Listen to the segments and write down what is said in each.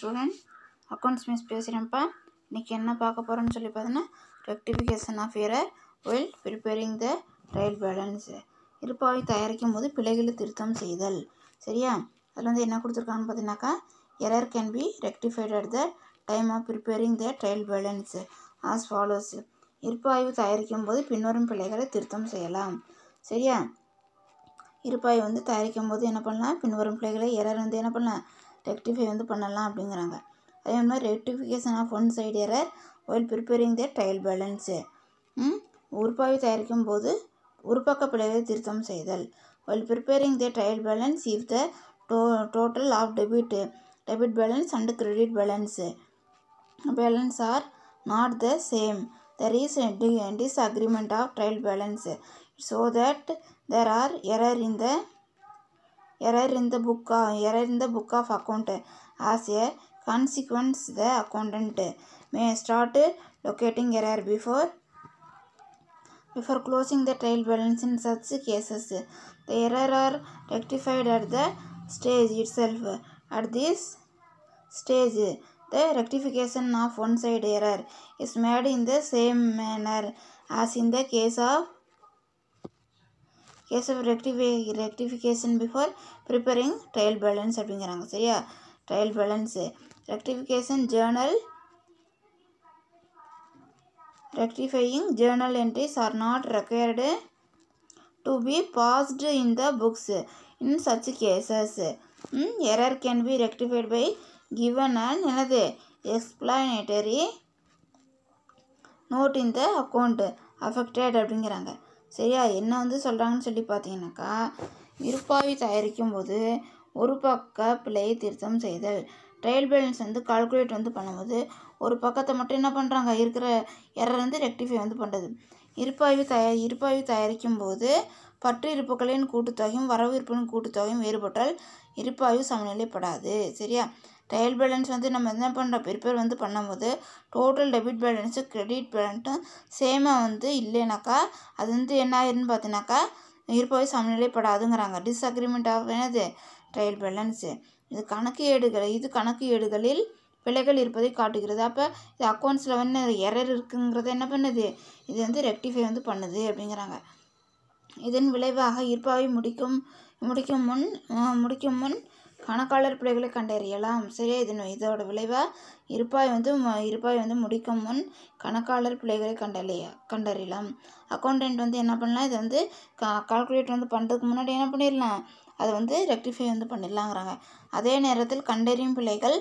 Student accounts miss பேசுகிறேன்ப்பா இன்றைக்கி என்ன பார்க்க போகிறோன்னு சொல்லி பார்த்தீங்கன்னா rectification of error while preparing the trial balance இருப்பாவை தயாரிக்கும் போது பிழைகளை திருத்தம் செய்தல் சரியா அதில் வந்து என்ன கொடுத்துருக்காங்கன்னு பார்த்தீங்கன்னாக்கா error can be rectified at the time of preparing the trial balance as follows இருப்பாய்வு தயாரிக்கும் போது பின்வரும் பிழைகளை திருத்தம் செய்யலாம் சரியா இருப்பாய் வந்து தயாரிக்கும் போது என்ன பண்ணலாம் பின்வரும் பிள்ளைகளை எரர் வந்து என்ன பண்ணலாம் ரெக்டிஃபை வந்து பண்ணலாம் அப்படிங்கிறாங்க அதே மாதிரி rectification of one side error while preparing the trial balance உருப்பாவை தயாரிக்கும் போது உருப்பக்க பிழையை திருத்தம் செய்தல் while preparing the trial balance if the to total of debit debit balance and credit balance balance are not the same there is disagreement of trial balance so that there are error in the Error in the book of in the book of account as a consequence the accountant may start locating error before before closing the trial balance in such cases. The error are rectified at the stage itself. At this stage, the rectification of one side error is made in the same manner as in the case of case of rectify rectification before preparing trial balance அப்படிங்கிறாங்க சரியா trial balance rectification journal rectifying journal entries are not required to be posted in the books in such cases error can be rectified by given and எனது explanatory note in the account affected அப்படிங்கிறாங்க சரியா என்ன வந்து சொல்கிறாங்கன்னு சொல்லி பார்த்தீங்கன்னாக்கா இருப்பாவி தயாரிக்கும் போது ஒரு பக்க பிழையை திருத்தம் செய்தல் ட்ரையல் பேலன்ஸ் வந்து கால்குலேட் வந்து பண்ணும்போது ஒரு பக்கத்தை மட்டும் என்ன பண்ணுறாங்க இருக்கிற இறர் வந்து ரெக்டிஃபை வந்து பண்ணுறது இருப்பாய்வு தயார் இருப்பாய்வு தயாரிக்கும் போது பற்று இருப்புகளின் கூட்டுத்தொகையும் வரவு இருப்பின் கூட்டுத்தொகையும் வேறுபட்டால் இருப்பாய்வு சமநிலைப்படாது சரியா ட்ரையல் பேலன்ஸ் வந்து நம்ம என்ன பண்ணுறோம் ப்ரிப்பேர் வந்து பண்ணும்போது டோட்டல் டெபிட் பேலன்ஸு கிரெடிட் பேலன்ஸும் சேமாக வந்து இல்லைனாக்கா அது வந்து என்ன ஆயிருன்னு பார்த்தீங்கனாக்கா இருப்பவே சமநிலைப்படாதுங்கிறாங்க டிஸ்அக்ரிமெண்ட் ஆஃப் என்னது ட்ரையல் பேலன்ஸு இது கணக்கு ஏடுகள் இது கணக்கு ஏடுகளில் பிழைகள் இருப்பதை காட்டுகிறது அப்போ இது அக்கௌண்ட்ஸில் வந்து எரர் இருக்குங்கிறத என்ன பண்ணுது இது வந்து ரெக்டிஃபை வந்து பண்ணுது அப்படிங்கிறாங்க இதன் விளைவாக இருப்பாவை முடிக்கும் முடிக்கும் முன் முடிக்கும் முன் கணக்காளர் பிழைகளை கண்டறியலாம் சரியா இது இதோட விளைவாக இருப்பாய் வந்து இருப்பாய் வந்து முடிக்கும் முன் கணக்காளர் பிழைகளை கண்டறிய கண்டறியலாம் அக்கௌண்டன்ட் வந்து என்ன பண்ணலாம் இதை வந்து கால்குலேட்டர் வந்து பண்ணுறதுக்கு முன்னாடி என்ன பண்ணிடலாம் அதை வந்து ரெக்டிஃபை வந்து பண்ணிடலாங்கிறாங்க அதே நேரத்தில் கண்டறியும் பிழைகள்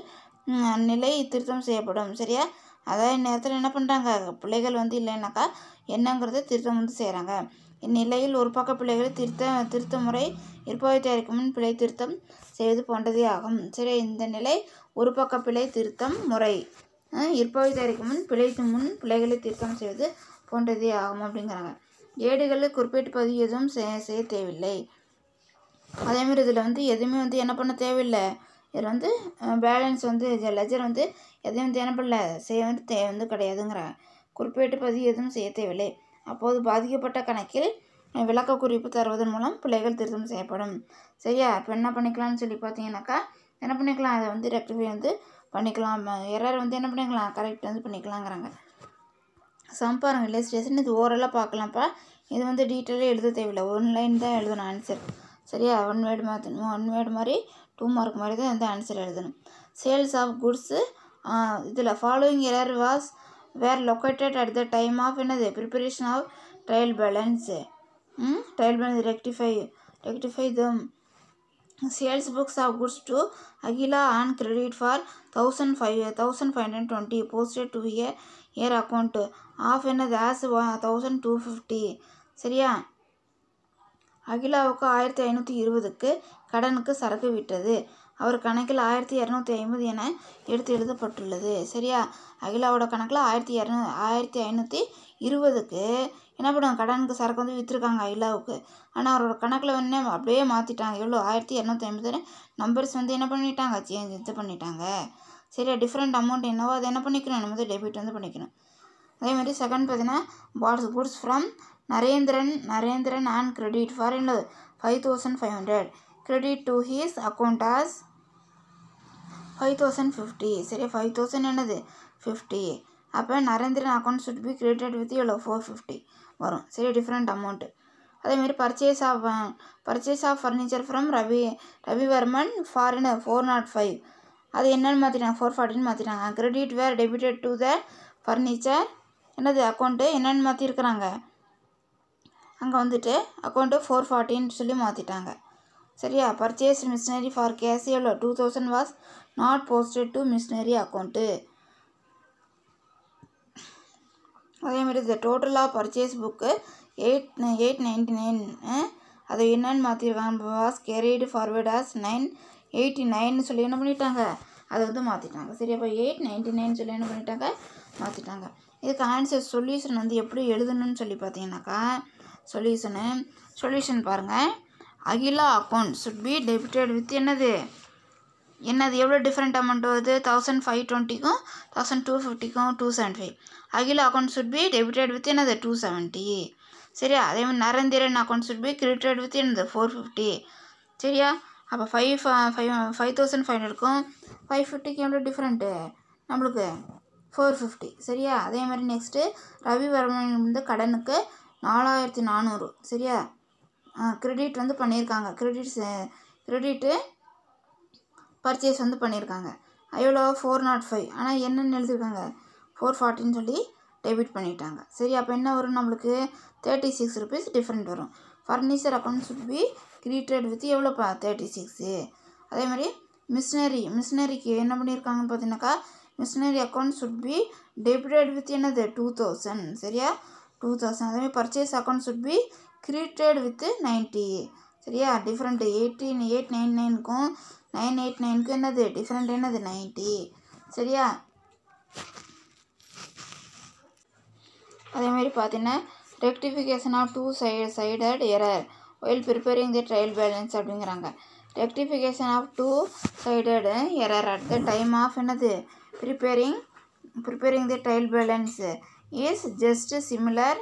நிலை திருத்தம் செய்யப்படும் சரியா அதே நேரத்தில் என்ன பண்ணுறாங்க பிள்ளைகள் வந்து இல்லைன்னாக்கா என்னங்கிறத திருத்தம் வந்து செய்கிறாங்க இந்நிலையில் ஒரு பக்க பிள்ளைகளை திருத்த திருத்த முறை இருப்பவை தயாரிக்கும் முன் பிழை திருத்தம் செய்வது போன்றதே ஆகும் சரி இந்த நிலை ஒரு பக்க பிழை திருத்தம் முறை இருப்பவை தயாரிக்கும் முன் பிழைக்கு முன் பிழைகளை திருத்தம் செய்வது போன்றதே ஆகும் அப்படிங்கிறாங்க ஏடுகளில் குறிப்பிட்டு பதிவு எதுவும் செய்ய தேவையில்லை அதேமாதிரி இதில் வந்து எதுவுமே வந்து என்ன பண்ண தேவையில்லை இதில் வந்து பேலன்ஸ் வந்து லெஜர் வந்து எதையும் வந்து என்ன பண்ணல செய்ய வந்து தே வந்து கிடையாதுங்கிறாங்க குறிப்பிட்டு பதிவு எதுவும் செய்ய தேவையில்லை அப்போது பாதிக்கப்பட்ட கணக்கில் விளக்க குறிப்பு தருவதன் மூலம் பிள்ளைகள் திருத்தம் செய்யப்படும் சரியா இப்போ என்ன பண்ணிக்கலாம்னு சொல்லி பார்த்தீங்கன்னாக்கா என்ன பண்ணிக்கலாம் அதை வந்து ரெக்டிஃபை வந்து பண்ணிக்கலாம் எரர் வந்து என்ன பண்ணிக்கலாம் கரெக்ட் வந்து பண்ணிக்கலாங்கிறாங்க சம்பாருங்க பாருங்கள் இல்லஸ்ட்ரேஷன் இது ஓரளவு பார்க்கலாம்ப்பா இது வந்து டீட்டெயிலே எழுத தேவையில்லை ஒன் லைன் தான் எழுதணும் ஆன்சர் சரியா ஒன் வேர்டு மாதிரி ஒன் வேர்டு மாதிரி டூ மார்க் மாதிரி தான் வந்து ஆன்சர் எழுதணும் சேல்ஸ் ஆஃப் குட்ஸு இதில் following error was were located at the time of another preparation of trial balance. Hmm? Trial balance rectify rectify them. sales books of goods to Aguila on credit for 1520 posted to a year account of another as 1250 சரியா அகிலாவுக்கு ஆயிரத்தி ஐநூற்றி இருபதுக்கு கடனுக்கு சரக்கு விட்டது அவர் கணக்கில் ஆயிரத்தி இரநூத்தி ஐம்பது என எடுத்து எழுதப்பட்டுள்ளது சரியா அகிலாவோட கணக்கில் ஆயிரத்தி இரநூ ஆயிரத்தி ஐநூற்றி இருபதுக்கு என்ன பண்ணுவாங்க கடனுக்கு சரக்கு வந்து விற்றுருக்காங்க அகிலாவுக்கு ஆனால் அவரோட கணக்கில் வந்து அப்படியே மாற்றிட்டாங்க எவ்வளோ ஆயிரத்தி இரநூத்தி ஐம்பது நம்பர்ஸ் வந்து என்ன பண்ணிட்டாங்க சேஞ்ச் இது பண்ணிட்டாங்க சரியா டிஃப்ரெண்ட் அமௌண்ட் என்னவோ அதை என்ன பண்ணிக்கணும் நம்ம வந்து டெபிட் வந்து பண்ணிக்கணும் அதே மாதிரி செகண்ட் பார்த்தீங்கன்னா bought goods from Narendran Narendran and credit for five thousand five hundred credit to his account as five thousand fifty சரி ஃபைவ் தௌசண்ட் என்னது ஃபிஃப்டி அப்போ Narendran account should be credited with எவ்வளோ ஃபோர் ஃபிஃப்டி வரும் சரி டிஃப்ரெண்ட் அமௌண்ட்டு அதேமாரி purchase of purchase of furniture from Ravi Ravivarman ஃபாரின் four not five அது என்னென்னு மாற்றிட்டாங்க ஃபோர் ஃபார்ட்டின்னு மாற்றிட்டாங்க credit were debited to the furniture என்னது அக்கௌண்ட்டு என்னென்னு மாற்றிருக்கிறாங்க அங்கே வந்துட்டு அக்கௌண்ட்டு ஃபோர் ஃபார்ட்டின்னு சொல்லி மாற்றிட்டாங்க சரியா பர்ச்சேஸ் மிஷினரி ஃபார் கேஸ் எவ்வளோ two thousand was not posted to machinery account அதேமாதிரி இந்த டோட்டலாக purchase book eight eight ninety nine அதை என்னன்னு மாற்றிடுவாங்க was carried forward as nine eighty nine சொல்லி என்ன பண்ணிட்டாங்க அதை வந்து மாற்றிட்டாங்க சரி அப்போ எயிட் நைன்டி நைன் சொல்லி என்ன பண்ணிட்டாங்க மாற்றிட்டாங்க இதுக்கு ஆன்சர் சொல்யூஷன் வந்து எப்படி எழுதணும்னு சொல்லி பார்த்தீங்கன்னாக்கா சொல்யூஷனு சொல்யூஷன் பாருங்கள் Akila account should be debited with என்னது என்னது எவ்வளோ டிஃப்ரெண்ட் அமௌண்ட் வருது தௌசண்ட் ஃபைவ் டுவெண்ட்டிக்கும் தௌசண்ட் டூ ஃபிஃப்டிக்கும் two seven five Akila account should be debited with என்னது டூ செவன்ட்டி சரியா அதே மாதிரி Narendran account should be credited with என்னது ஃபோர் ஃபிஃப்டி சரியா அப்போ five five five thousand five ஹண்ட்ரட்க்கும் ஃபைவ் ஃபிஃப்டிக்கு எவ்வளோ டிஃப்ரெண்ட்டு நம்மளுக்கு ஃபோர் ஃபிஃப்டி சரியா அதே மாதிரி நெக்ஸ்ட்டு ரவி வர்மன் வந்து கடனுக்கு நாலாயிரத்தி நானூறு சரியா கிரெடிட் வந்து பண்ணியிருக்காங்க கிரெடிட்ஸ் கிரெடிட்டு பர்ச்சேஸ் வந்து பண்ணியிருக்காங்க எவ்வளோ ஃபோர் நாட் ஃபைவ் ஆனால் என்னென்னு எழுதியிருக்காங்க ஃபோர் ஃபார்ட்டின்னு சொல்லி டெபிட் பண்ணிட்டாங்க சரி அப்போ என்ன வரும் நம்மளுக்கு தேர்ட்டி சிக்ஸ் ருபீஸ் டிஃப்ரெண்ட் வரும் furniture account should be credited with எவ்வளோப்பா தேர்ட்டி சிக்ஸு அதே மாதிரி மிஷினரி மிஷினரிக்கு என்ன பண்ணியிருக்காங்கன்னு பார்த்தீங்கன்னாக்கா machinery account should be debited with என்னது டூ தௌசண்ட் சரியா டூ தௌசண்ட் அதேமாதிரி purchase account should be credited with ninety சரியா டிஃப்ரெண்ட்டு எயிட்டீன் எயிட் நைன் நைனுக்கும் நைன் எயிட் நைனுக்கு என்னது டிஃப்ரெண்ட் என்னது நைன்ட்டி சரியா அதேமாரி பார்த்தீங்கன்னா rectification of two side sided error while preparing the trial balance அப்படிங்கிறாங்க rectification of two sided error at the time of என்னது preparing preparing the trial balance is just similar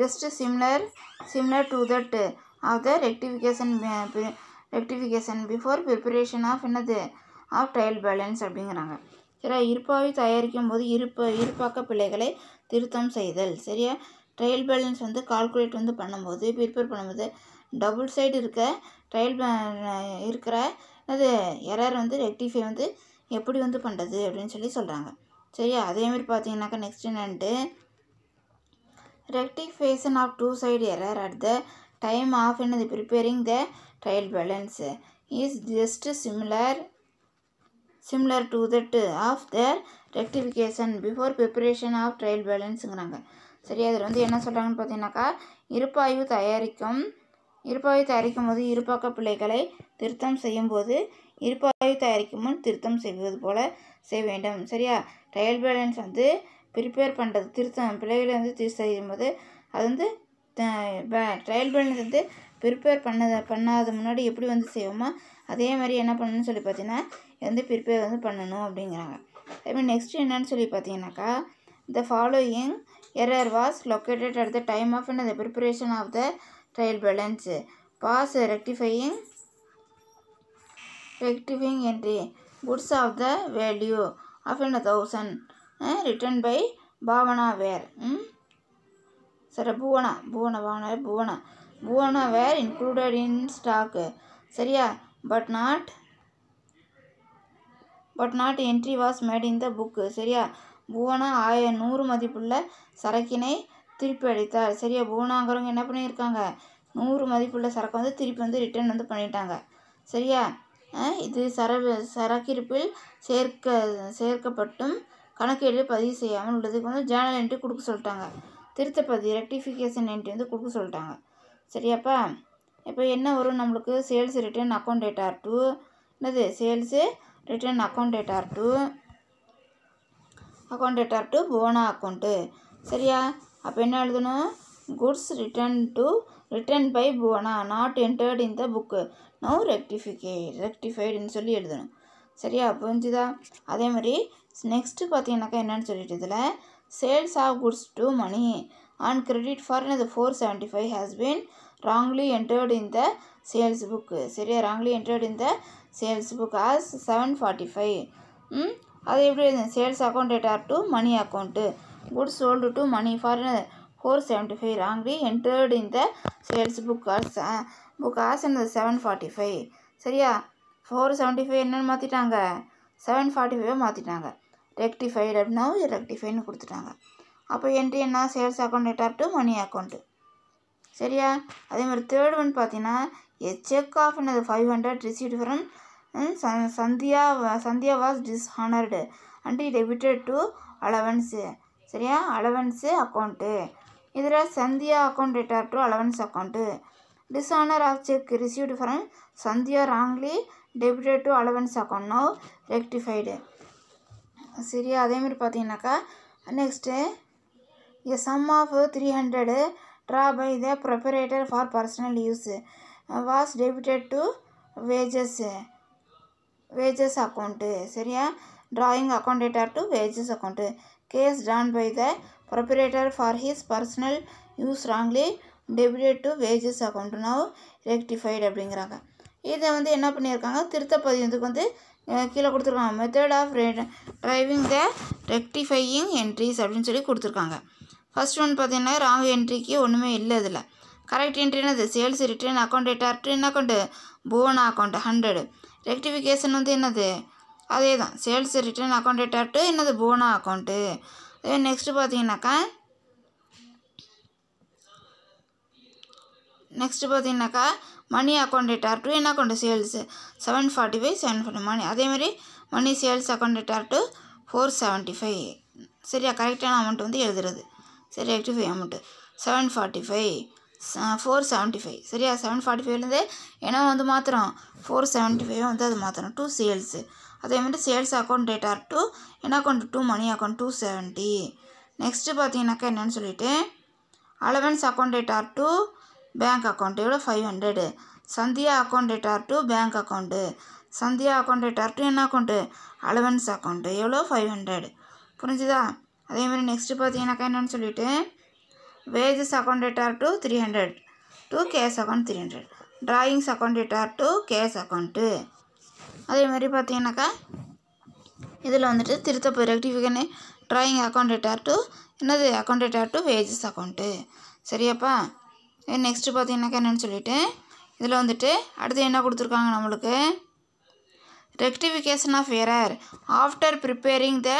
just similar similar to that of the rectification rectification before preparation of என்னது of trial balance அப்படிங்கிறாங்க சரியா இருப்பாவை தயாரிக்கும் போது இருப்ப இருப்பாக்க பிள்ளைகளை திருத்தம் செய்தல் சரியா ட்ரையல் பேலன்ஸ் வந்து கால்குலேட் வந்து பண்ணும்போது ப்ரிப்பேர் பண்ணும்போது டபுள் சைடு இருக்க ட்ரையல் இருக்கிற அது எரர் வந்து ரெக்டிஃபை வந்து எப்படி வந்து பண்ணுறது அப்படின்னு சொல்லி சொல்கிறாங்க சரியா அதேமாரி பார்த்தீங்கன்னாக்கா நெக்ஸ்ட் என்னன்ட்டு rectification of two side error at the time of in the preparing the trial balance is just similar similar to that of their rectification before preparation of trial பேலன்ஸுங்கிறாங்க சரி அதில் வந்து என்ன சொல்கிறாங்கன்னு பார்த்தீங்கன்னாக்கா இருப்பாய்வு தயாரிக்கும் இருப்பாய்வு தயாரிக்கும் போது இருபாக்க பிள்ளைகளை திருத்தம் செய்யும்போது இருப்பாய்வு தயாரிக்கும் முன் திருத்தம் செய்வது போல் செய்ய வேண்டும் சரியா ட்ரையல் பேலன்ஸ் வந்து ப்ரிப்பேர் பண்ணுறது திருத்தம் பிள்ளைகளை வந்து திரு செய்யும்போது அது வந்து ட்ரையல் பேலன்ஸ் வந்து ப்ரிப்பேர் பண்ணதை பண்ணாத முன்னாடி எப்படி வந்து செய்வோமோ அதே மாதிரி என்ன பண்ணணும்னு சொல்லி பார்த்தீங்கன்னா வந்து ப்ரிப்பேர் வந்து பண்ணணும் அப்படிங்கிறாங்க மாதிரி நெக்ஸ்ட் என்னன்னு சொல்லி பார்த்தீங்கன்னாக்கா the following error was located at the time of and the preparation of the trial balance pass rectifying rectifying entry goods of the value of and thousand return by Bhavana were சரி புவனா புவன வான Bhuvana Bhuvana were included in stock சரியா but not but not entry was made in the book சரியா புவனா ஆய நூறு மதிப்புள்ள சரக்கினை திருப்பி அடித்தார் சரியா புவனாங்கிறவங்க என்ன பண்ணியிருக்காங்க நூறு மதிப்புள்ள சரக்கு வந்து திருப்பி வந்து ரிட்டர்ன் வந்து பண்ணிட்டாங்க சரியா இது சர சரக்கிருப்பில் சேர்க்க சேர்க்கப்பட்டும் கணக்கேடு பதிவு செய்யாமல் உள்ளதுக்கு வந்து ஜேர்னல் என்ட்ரி கொடுக்க சொல்லிட்டாங்க திருத்தப்பதி ரெக்டிஃபிகேஷன் என்ட்ரி வந்து கொடுக்க சொல்லிட்டாங்க சரியாப்பா இப்போ என்ன வரும் நம்மளுக்கு sales return account debtor to என்னது sales return account debtor to account debtor to போனா அக்கௌண்ட்டு சரியா அப்போ என்ன எழுதணும் goods return to return by போனா not entered in the book now ரெக்டிஃபிகே ரெக்டிஃபைடுன்னு சொல்லி எழுதணும் சரியா புரிஞ்சுதா அதே மாதிரி நெக்ஸ்ட்டு பார்த்தீங்கன்னாக்கா என்னென்னு சொல்லிட்டு இதில் sales of goods to Mani on and credit for four 475 five been wrongly entered in the sales book சரியா in the sales book as seven forty five அது எப்படி sales account debtor to Mani account goods sold to Mani for four seventy five wrongly entered in the sales book or book as என்னது seven forty five சரியா four seventy five என்னென்னு மாற்றிட்டாங்க seven forty five மாற்றிட்டாங்க rectified அப்படின்னா ரெக்டிஃபைன்னு கொடுத்துட்டாங்க அப்போ entry என்ன sales account debtor to Mani account சரியா அதே மாதிரி தேர்ட் ஒன் பார்த்தீங்கன்னா எ செக் ஆஃப் எனது five hundred receive from Sandhya Sandhya was dishonoured and debited to allowance சரியா அலவன்ஸு அக்கௌண்ட்டு இதில் Sandhya account debtor to allowance account dishonour of cheque received from Sandhya wrongly debited to allowance account now rectified சரியா அதேமாரி பார்த்தீங்கன்னாக்கா next a sum of three hundred draw by the proprietor for personal use was debited to wages wages account சரியா drawing account debtor to wages account cash drawn by the proprietor for his personal use wrongly debited to wages account now rectified அப்படிங்கிறாங்க இதை வந்து என்ன பண்ணியிருக்காங்க திருத்தப்பதிவுக்கு வந்து கீழே கொடுத்துருக்காங்க method of driving the rectifying entries அப்படின்னு சொல்லி கொடுத்துருக்காங்க ஃபஸ்ட் ஒன் பார்த்தீங்கன்னா ராங் என்ட்ரிக்கு ஒன்றுமே இல்லை இதில் கரெக்ட் என்ட்ரினா அது சேல்ஸ் ரிட்டர்ன் அக்கௌண்ட் டேரக்டர் என்ன அக்கௌண்ட்டு போன் அக்கௌண்ட் ஹண்ட்ரடு ரெக்டிஃபிகேஷன் வந்து என்னது அதே தான் சேல்ஸ் ரிட்டர்ன் அக்கௌண்ட் டேரக்டர் என்னது போனா அக்கௌண்ட்டு நெக்ஸ்ட்டு பார்த்தீங்கன்னாக்கா நெக்ஸ்ட்டு பார்த்தீங்கன்னாக்கா மணி அக்கௌண்ட் டேட்டார் டூ என்ன account sales seven forty five seven forty Mani அதேமாதிரி Mani sales account debtor to four seventy five சரியா கரெக்டான அமௌண்ட் வந்து எழுதுறது சரி five amount seven forty five four seventy five சரியா செவன் ஃபார்ட்டி ஃபைவ்லேருந்து ஏன்னா வந்து மாத்திரம் ஃபோர் செவன்ட்டி ஃபைவ் வந்து அது மாத்திரம் டூ சேல்ஸு அதே மாதிரி சேல்ஸ் அக்கௌண்ட் டேட்டார் டூ என்ன account to Mani account to seventy next பார்த்தீங்கன்னாக்கா என்னென்னு சொல்லிவிட்டு allowance account debtor to bank account ఇవిడ five hundred Sandhya account debtor to bank account Sandhya account debtor to என்ன அக்கௌண்ட்டு அலவன்ஸ் அக்கௌண்ட்டு எவ்வளோ five hundred புரிஞ்சுதா அதேமாதிரி next பார்த்தீங்கன்னாக்கா என்னென்னு சொல்லிவிட்டு wages account debtor to three hundred to cash account three hundred drawings account debtor to cash account அதேமாதிரி பார்த்தீங்கன்னாக்கா இதில் வந்துட்டு திருத்தப்பு ரெக்டிஃபிகனு ட்ராயிங் அக்கௌண்ட் டார் டு என்னது account debtor to wages account சரியாப்பா நெக்ஸ்ட்டு பார்த்தீங்கன்னாக்கா என்னென்னு சொல்லிவிட்டு இதில் வந்துட்டு அடுத்து என்ன கொடுத்துருக்காங்க நம்மளுக்கு rectification of error after preparing the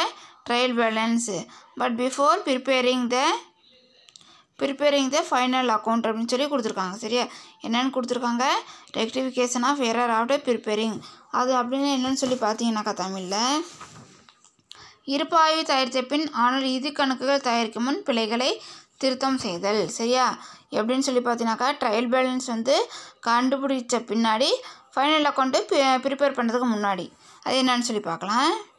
trial balance but before preparing the preparing the final account அப்படின்னு சொல்லி கொடுத்துருக்காங்க சரியா என்னென்னு கொடுத்துருக்காங்க rectification of error after preparing அது அப்படின்னு என்னென்னு சொல்லி பார்த்தீங்கன்னாக்கா தமிழில் இருப்பாய்வு தயாரித்த பின் ஆனால் இது கணக்குகள் தயாரிக்கும் முன் பிழைகளை திருத்தம் செய்தல் சரியா எப்படின்னு சொல்லி பார்த்தீங்கனாக்கா ட்ரையல் பேலன்ஸ் வந்து கண்டுபிடிச்ச பின்னாடி ஃபைனல் அக்கௌண்ட்டு ப்ரிப்பேர் பண்ணுறதுக்கு முன்னாடி அது என்னன்னு சொல்லி பார்க்கலாம்